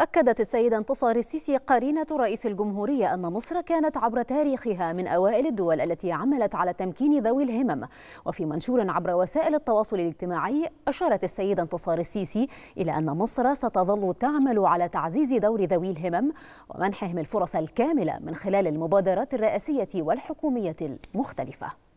أكدت السيدة انتصار السيسي قرينة رئيس الجمهورية أن مصر كانت عبر تاريخها من أوائل الدول التي عملت على تمكين ذوي الهمم وفي منشور عبر وسائل التواصل الاجتماعي أشارت السيدة انتصار السيسي إلى أن مصر ستظل تعمل على تعزيز دور ذوي الهمم ومنحهم الفرص الكاملة من خلال المبادرات الرئاسية والحكومية المختلفة